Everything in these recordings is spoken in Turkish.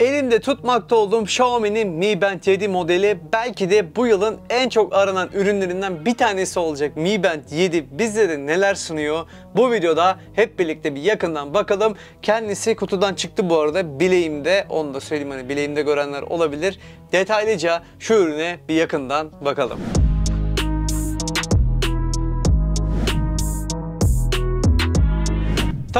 Elimde tutmakta olduğum Xiaomi'nin Mi Band 7 modeli belki de bu yılın en çok aranan ürünlerinden bir tanesi olacak Mi Band 7 bizlere neler sunuyor? Bu videoda hep birlikte bir yakından bakalım. Kendisi kutudan çıktı bu arada bileğimde onu da söyleyeyim hani bileğimde görenler olabilir. Detaylıca şu ürüne bir yakından bakalım.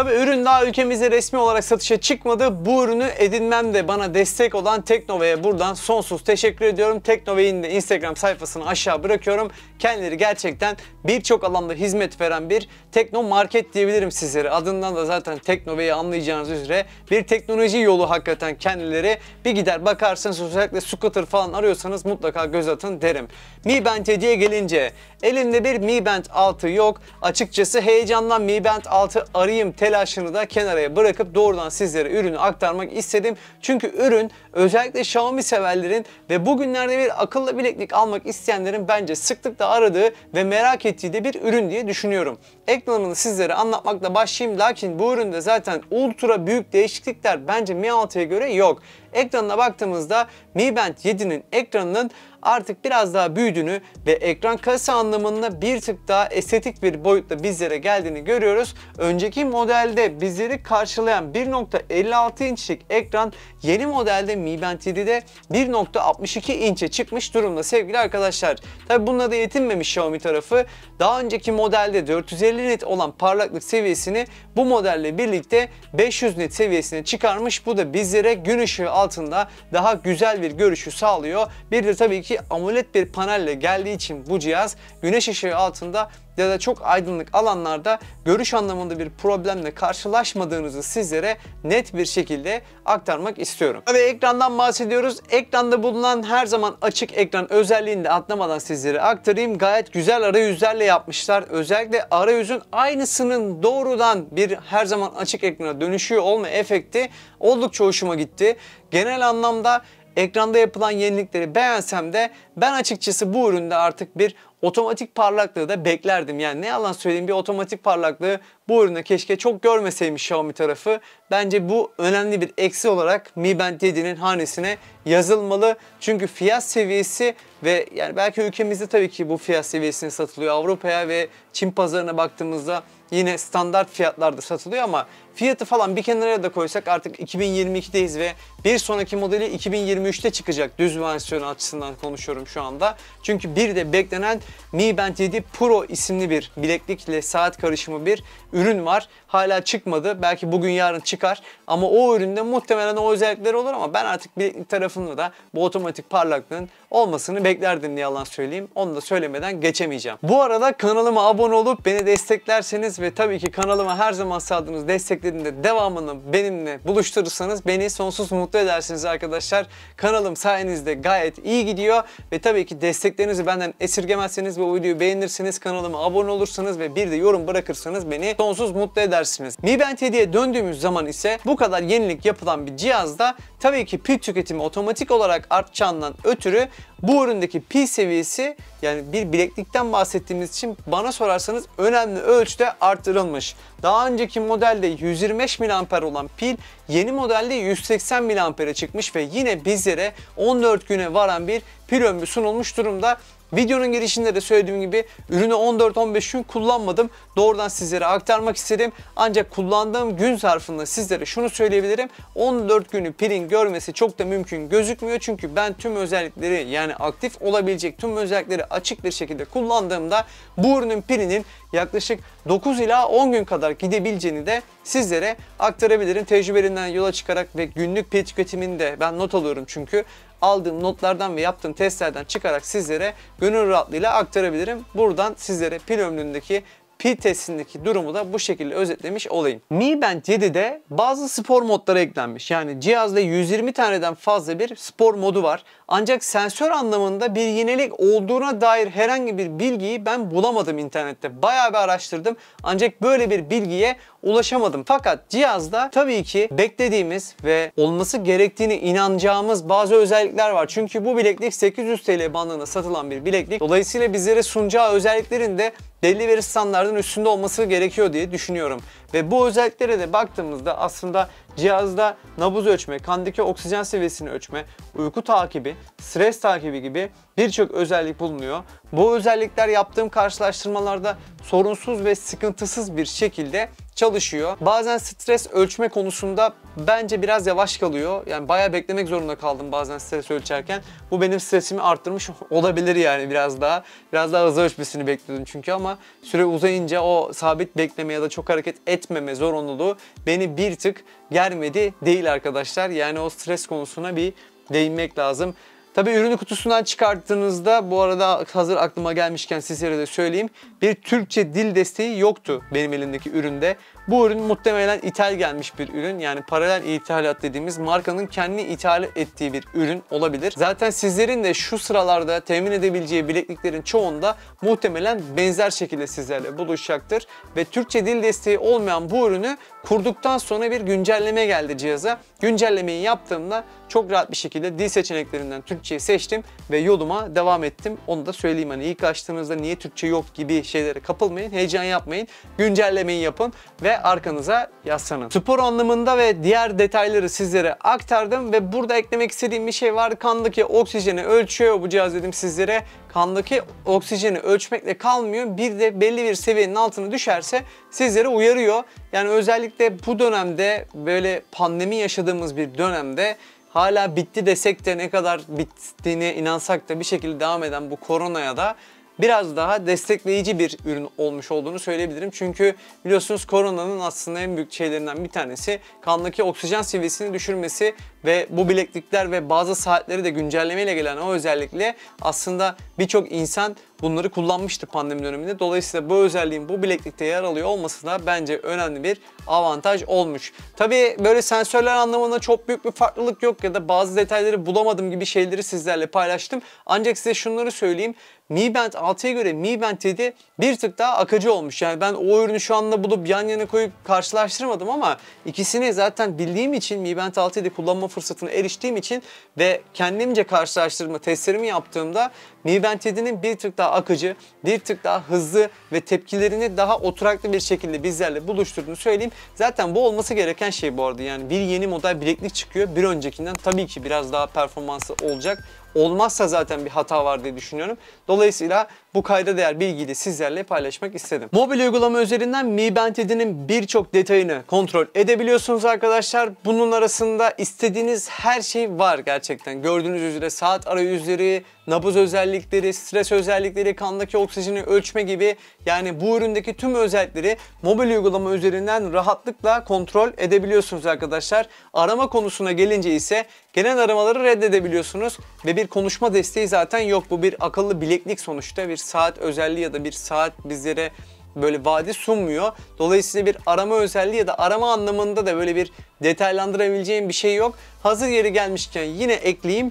Tabi ürün daha ülkemizde resmi olarak satışa çıkmadı. Bu ürünü edinmem de bana destek olan Teknova'ya buradan sonsuz teşekkür ediyorum. Teknova'nın de Instagram sayfasını aşağı bırakıyorum. Kendileri gerçekten birçok alanda hizmet veren bir tekno market diyebilirim sizlere. Adından da zaten Teknova'yı anlayacağınız üzere bir teknoloji yolu hakikaten kendileri. Bir gider bakarsınız özellikle scooter falan arıyorsanız mutlaka göz atın derim. Mi Band 7'ye gelince elimde bir Mi Band 6 yok. Açıkçası heyecandan Mi Band 6 arayayım, telaşını da kenaraya bırakıp doğrudan sizlere ürünü aktarmak istedim. Çünkü ürün özellikle Xiaomi severlerin ve bugünlerde bir akıllı bileklik almak isteyenlerin bence sıklıkla aradığı ve merak ettiği de bir ürün diye düşünüyorum. Ekranını sizlere anlatmakla başlayayım lakin bu üründe zaten ultra büyük değişiklikler bence Mi 6'ya göre yok. Ekranına baktığımızda Mi Band 7'nin ekranının artık biraz daha büyüdüğünü ve ekran kasa anlamında bir tık daha estetik bir boyutta bizlere geldiğini görüyoruz. Önceki modelde bizleri karşılayan 1.56 inçlik ekran yeni modelde Mi Band 7'de 1.62 inçe çıkmış durumda sevgili arkadaşlar. Tabi bununla da yetinmemiş Xiaomi tarafı. Daha önceki modelde 450 nit olan parlaklık seviyesini bu modelle birlikte 500 nit seviyesine çıkarmış. Bu da bizlere gün ışığı altında daha güzel bir görüşü sağlıyor. Bir de tabii ki içindeki AMOLED bir panelle geldiği için bu cihaz güneş ışığı altında ya da çok aydınlık alanlarda görüş anlamında bir problemle karşılaşmadığınızı sizlere net bir şekilde aktarmak istiyorum. Ve ekrandan bahsediyoruz. Ekranda bulunan her zaman açık ekran özelliğini de atlamadan sizlere aktarayım. Gayet güzel arayüzlerle yapmışlar. Özellikle arayüzün aynısının doğrudan bir her zaman açık ekrana dönüşüyor olma efekti oldukça hoşuma gitti. Genel anlamda Ekranda yapılan yenilikleri beğensem de ben açıkçası bu üründe artık bir Otomatik parlaklığı da beklerdim. Yani ne yalan söyleyeyim bir otomatik parlaklığı bu ürünü keşke çok görmeseymiş Xiaomi tarafı. Bence bu önemli bir eksi olarak Mi Band 7'nin hanesine yazılmalı. Çünkü fiyat seviyesi ve yani belki ülkemizde tabii ki bu fiyat seviyesinde satılıyor. Avrupa'ya ve Çin pazarına baktığımızda yine standart fiyatlarda satılıyor ama fiyatı falan bir kenara da koysak artık 2022'deyiz ve bir sonraki modeli 2023'te çıkacak düz versiyonu açısından konuşuyorum şu anda. Çünkü bir de beklenen mi Band 7 Pro isimli bir bileklikle saat karışımı bir ürün var. Hala çıkmadı. Belki bugün yarın çıkar. Ama o üründe muhtemelen o özellikler olur ama ben artık bileklik tarafında da bu otomatik parlaklığın olmasını beklerdim ne yalan söyleyeyim. Onu da söylemeden geçemeyeceğim. Bu arada kanalıma abone olup beni desteklerseniz ve tabii ki kanalıma her zaman sağladığınız desteklerinde devamını benimle buluşturursanız beni sonsuz mutlu edersiniz arkadaşlar. Kanalım sayenizde gayet iyi gidiyor ve tabii ki desteklerinizi benden esirgemezseniz ve o videoyu beğenirsiniz, kanalıma abone olursanız ve bir de yorum bırakırsanız beni sonsuz mutlu edersiniz. Mi Band 7'ye döndüğümüz zaman ise bu kadar yenilik yapılan bir cihazda tabii ki pil tüketimi otomatik olarak artacağından ötürü bu üründeki pil seviyesi yani bir bileklikten bahsettiğimiz için bana sorarsanız önemli ölçüde arttırılmış. Daha önceki modelde 125 mAh olan pil yeni modelde 180 mAh'e çıkmış ve yine bizlere 14 güne varan bir pil ömrü sunulmuş durumda. Videonun girişinde de söylediğim gibi ürünü 14-15 gün kullanmadım. Doğrudan sizlere aktarmak istedim. Ancak kullandığım gün zarfında sizlere şunu söyleyebilirim. 14 günü pilin görmesi çok da mümkün gözükmüyor. Çünkü ben tüm özellikleri yani aktif olabilecek tüm özellikleri açık bir şekilde kullandığımda bu ürünün pilinin yaklaşık 9 ila 10 gün kadar gidebileceğini de sizlere aktarabilirim. Tecrübelerinden yola çıkarak ve günlük pil tüketimini de ben not alıyorum çünkü aldığım notlardan ve yaptığım testlerden çıkarak sizlere gönül rahatlığıyla aktarabilirim. Buradan sizlere pil ömründeki Pi testindeki durumu da bu şekilde özetlemiş olayım. Mi Band 7'de bazı spor modları eklenmiş. Yani cihazda 120 taneden fazla bir spor modu var. Ancak sensör anlamında bir yenilik olduğuna dair herhangi bir bilgiyi ben bulamadım internette. Bayağı bir araştırdım. Ancak böyle bir bilgiye ulaşamadım. Fakat cihazda tabii ki beklediğimiz ve olması gerektiğini inanacağımız bazı özellikler var. Çünkü bu bileklik 800 TL bandında satılan bir bileklik. Dolayısıyla bizlere sunacağı özelliklerin de belli veri standartın üstünde olması gerekiyor diye düşünüyorum. Ve bu özelliklere de baktığımızda aslında cihazda nabız ölçme, kandaki oksijen seviyesini ölçme, uyku takibi, stres takibi gibi birçok özellik bulunuyor. Bu özellikler yaptığım karşılaştırmalarda sorunsuz ve sıkıntısız bir şekilde çalışıyor. Bazen stres ölçme konusunda bence biraz yavaş kalıyor. Yani bayağı beklemek zorunda kaldım bazen stres ölçerken. Bu benim stresimi arttırmış olabilir yani biraz daha. Biraz daha hızlı ölçmesini bekliyordum çünkü ama süre uzayınca o sabit bekleme ya da çok hareket etmeme zorunluluğu beni bir tık germedi değil arkadaşlar. Yani o stres konusuna bir değinmek lazım. Tabii ürünü kutusundan çıkarttığınızda bu arada hazır aklıma gelmişken sizlere de söyleyeyim. Bir Türkçe dil desteği yoktu benim elimdeki üründe. Bu ürün muhtemelen ithal gelmiş bir ürün. Yani paralel ithalat dediğimiz markanın kendi ithal ettiği bir ürün olabilir. Zaten sizlerin de şu sıralarda temin edebileceği bilekliklerin çoğunda muhtemelen benzer şekilde sizlerle buluşacaktır. Ve Türkçe dil desteği olmayan bu ürünü kurduktan sonra bir güncelleme geldi cihaza. Güncellemeyi yaptığımda çok rahat bir şekilde dil seçeneklerinden Türkçeyi seçtim ve yoluma devam ettim. Onu da söyleyeyim hani ilk açtığınızda niye Türkçe yok gibi şeylere kapılmayın, heyecan yapmayın. Güncellemeyi yapın ve arkanıza yaslanın. Spor anlamında ve diğer detayları sizlere aktardım ve burada eklemek istediğim bir şey var. Kandaki oksijeni ölçüyor bu cihaz dedim sizlere. Kandaki oksijeni ölçmekle kalmıyor. Bir de belli bir seviyenin altına düşerse sizlere uyarıyor. Yani özellikle bu dönemde böyle pandemi yaşadığımız bir dönemde hala bitti desek de ne kadar bittiğine inansak da bir şekilde devam eden bu koronaya da biraz daha destekleyici bir ürün olmuş olduğunu söyleyebilirim. Çünkü biliyorsunuz koronanın aslında en büyük şeylerinden bir tanesi kandaki oksijen seviyesini düşürmesi ve bu bileklikler ve bazı saatleri de güncellemeyle gelen o özellikle aslında birçok insan bunları kullanmıştı pandemi döneminde. Dolayısıyla bu özelliğin bu bileklikte yer alıyor olması da bence önemli bir avantaj olmuş. Tabii böyle sensörler anlamında çok büyük bir farklılık yok ya da bazı detayları bulamadım gibi şeyleri sizlerle paylaştım. Ancak size şunları söyleyeyim. Mi Band 6'ya göre Mi Band 7 bir tık daha akıcı olmuş. Yani ben o ürünü şu anda bulup yan yana koyup karşılaştırmadım ama ikisini zaten bildiğim için Mi Band 6'yı kullanma fırsatına eriştiğim için ve kendimce karşılaştırma testlerimi yaptığımda Mi Band 7'nin bir tık daha akıcı, bir tık daha hızlı ve tepkilerini daha oturaklı bir şekilde bizlerle buluşturduğunu söyleyeyim. Zaten bu olması gereken şey bu arada yani bir yeni model bileklik çıkıyor. Bir öncekinden tabii ki biraz daha performansı olacak olmazsa zaten bir hata var diye düşünüyorum. Dolayısıyla bu kayda değer bilgiyi sizlerle paylaşmak istedim. Mobil uygulama üzerinden Mi Band 7'nin birçok detayını kontrol edebiliyorsunuz arkadaşlar. Bunun arasında istediğiniz her şey var gerçekten. Gördüğünüz üzere saat arayüzleri, nabız özellikleri, stres özellikleri, kandaki oksijeni ölçme gibi yani bu üründeki tüm özellikleri mobil uygulama üzerinden rahatlıkla kontrol edebiliyorsunuz arkadaşlar. Arama konusuna gelince ise gelen aramaları reddedebiliyorsunuz ve bir konuşma desteği zaten yok. Bu bir akıllı bileklik sonuçta bir saat özelliği ya da bir saat bizlere böyle vadi sunmuyor. Dolayısıyla bir arama özelliği ya da arama anlamında da böyle bir detaylandırabileceğim bir şey yok. Hazır yeri gelmişken yine ekleyeyim.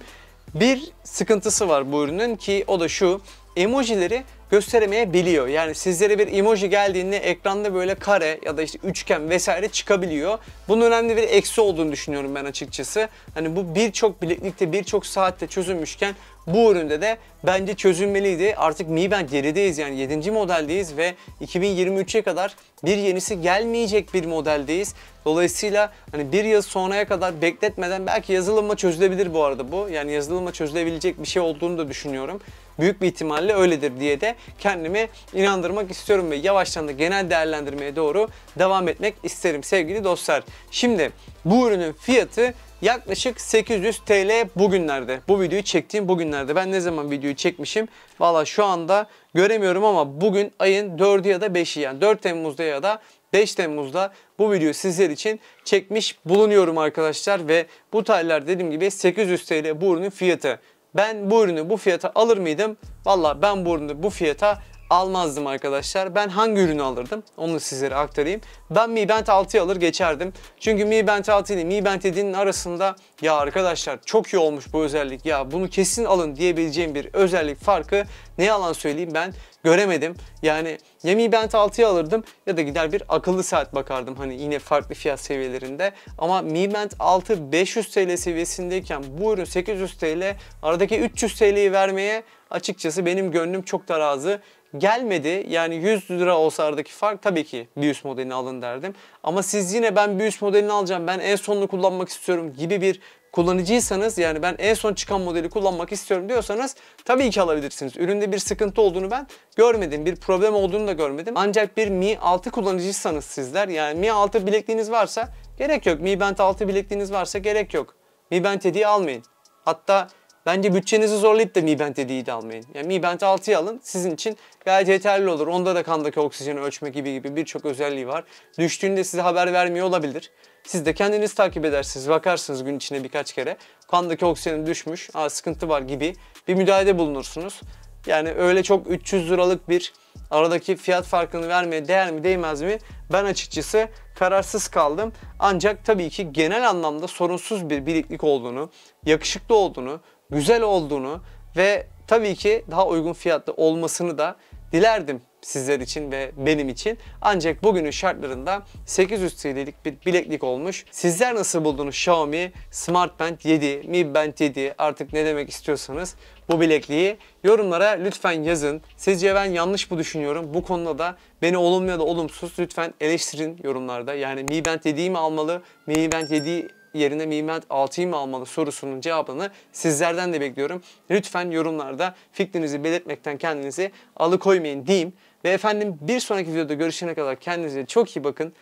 Bir sıkıntısı var bu ürünün ki o da şu. Emojileri Gösteremeye biliyor Yani sizlere bir emoji geldiğinde ekranda böyle kare ya da işte üçgen vesaire çıkabiliyor. Bunun önemli bir eksi olduğunu düşünüyorum ben açıkçası. Hani bu birçok bileklikte birçok saatte çözülmüşken bu üründe de bence çözülmeliydi. Artık Mi Band gerideyiz yani 7. modeldeyiz ve 2023'e kadar bir yenisi gelmeyecek bir modeldeyiz. Dolayısıyla hani bir yıl sonraya kadar bekletmeden belki yazılımla çözülebilir bu arada bu. Yani yazılımla çözülebilecek bir şey olduğunu da düşünüyorum büyük bir ihtimalle öyledir diye de kendimi inandırmak istiyorum ve yavaştan da genel değerlendirmeye doğru devam etmek isterim sevgili dostlar. Şimdi bu ürünün fiyatı yaklaşık 800 TL bugünlerde. Bu videoyu çektiğim bugünlerde. Ben ne zaman videoyu çekmişim? Valla şu anda göremiyorum ama bugün ayın 4'ü ya da 5'i yani 4 Temmuz'da ya da 5 Temmuz'da bu videoyu sizler için çekmiş bulunuyorum arkadaşlar ve bu tarihler dediğim gibi 800 TL bu ürünün fiyatı. Ben bu ürünü bu fiyata alır mıydım? Valla ben bu ürünü bu fiyata almazdım arkadaşlar. Ben hangi ürünü alırdım? Onu sizlere aktarayım. Ben Mi Band 6'yı alır geçerdim. Çünkü Mi Band 6 ile Mi Band 7'nin arasında ya arkadaşlar çok iyi olmuş bu özellik ya bunu kesin alın diyebileceğim bir özellik farkı ne yalan söyleyeyim ben göremedim. Yani ya Mi Band 6'yı alırdım ya da gider bir akıllı saat bakardım hani yine farklı fiyat seviyelerinde. Ama Mi Band 6 500 TL seviyesindeyken bu ürün 800 TL aradaki 300 TL'yi vermeye açıkçası benim gönlüm çok da razı gelmedi. Yani 100 lira olsa aradaki fark tabii ki bir modelini alın derdim. Ama siz yine ben bir modelini alacağım, ben en sonunu kullanmak istiyorum gibi bir kullanıcıysanız yani ben en son çıkan modeli kullanmak istiyorum diyorsanız tabii ki alabilirsiniz. Üründe bir sıkıntı olduğunu ben görmedim. Bir problem olduğunu da görmedim. Ancak bir Mi 6 kullanıcıysanız sizler yani Mi 6 bilekliğiniz varsa gerek yok. Mi Band 6 bilekliğiniz varsa gerek yok. Mi Band 7'yi almayın. Hatta Bence bütçenizi zorlayıp da Mi Band 7'yi de almayın. Yani Mi Band 6'yı alın sizin için gayet yeterli olur. Onda da kandaki oksijeni ölçme gibi gibi birçok özelliği var. Düştüğünde size haber vermiyor olabilir. Siz de kendiniz takip edersiniz. Bakarsınız gün içinde birkaç kere. Kandaki oksijenin düşmüş, aa sıkıntı var gibi bir müdahalede bulunursunuz. Yani öyle çok 300 liralık bir aradaki fiyat farkını vermeye değer mi değmez mi? Ben açıkçası kararsız kaldım. Ancak tabii ki genel anlamda sorunsuz bir biriklik olduğunu, yakışıklı olduğunu, güzel olduğunu ve tabii ki daha uygun fiyatlı olmasını da dilerdim sizler için ve benim için. Ancak bugünün şartlarında 800 TL'lik bir bileklik olmuş. Sizler nasıl buldunuz Xiaomi Smart Band 7, Mi Band 7 artık ne demek istiyorsanız bu bilekliği yorumlara lütfen yazın. Sizce ben yanlış mı düşünüyorum? Bu konuda da beni olumlu ya da olumsuz lütfen eleştirin yorumlarda. Yani Mi Band 7'yi mi almalı? Mi Band 7'yi yerine Mimet 6'yı mı almalı sorusunun cevabını sizlerden de bekliyorum. Lütfen yorumlarda fikrinizi belirtmekten kendinizi alıkoymayın diyeyim. Ve efendim bir sonraki videoda görüşene kadar kendinize çok iyi bakın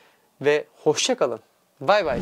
ve hoşça kalın. Bay bay.